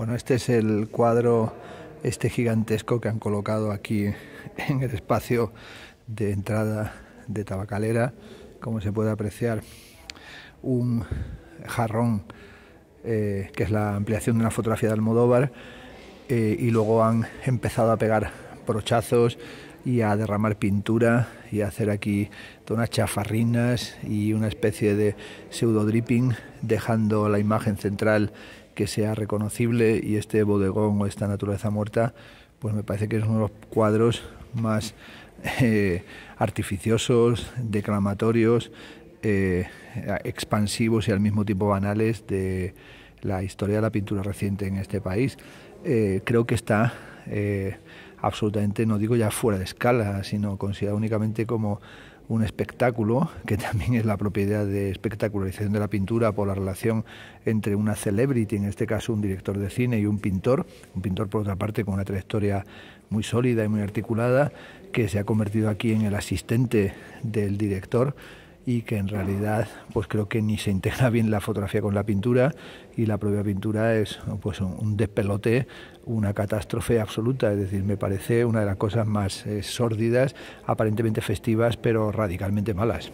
Bueno, este es el cuadro, este gigantesco que han colocado aquí en el espacio de entrada de Tabacalera, como se puede apreciar, un jarrón eh, que es la ampliación de una fotografía de Almodóvar eh, y luego han empezado a pegar brochazos y a derramar pintura y hacer aquí todas unas chafarrinas y una especie de pseudo dripping dejando la imagen central que sea reconocible y este bodegón o esta naturaleza muerta pues me parece que es uno de los cuadros más eh, artificiosos, declamatorios, eh, expansivos y al mismo tiempo banales de la historia de la pintura reciente en este país. Eh, creo que está absolutamente, no digo ya fuera de escala, sino considerado únicamente como un espectáculo, que también es la propiedad de espectacularización de la pintura por la relación entre una celebrity, en este caso un director de cine y un pintor, un pintor por otra parte con una trayectoria muy sólida y muy articulada, que se ha convertido aquí en el asistente del director y que en realidad pues creo que ni se integra bien la fotografía con la pintura y la propia pintura es pues un despelote, una catástrofe absoluta, es decir, me parece una de las cosas más eh, sórdidas, aparentemente festivas, pero radicalmente malas.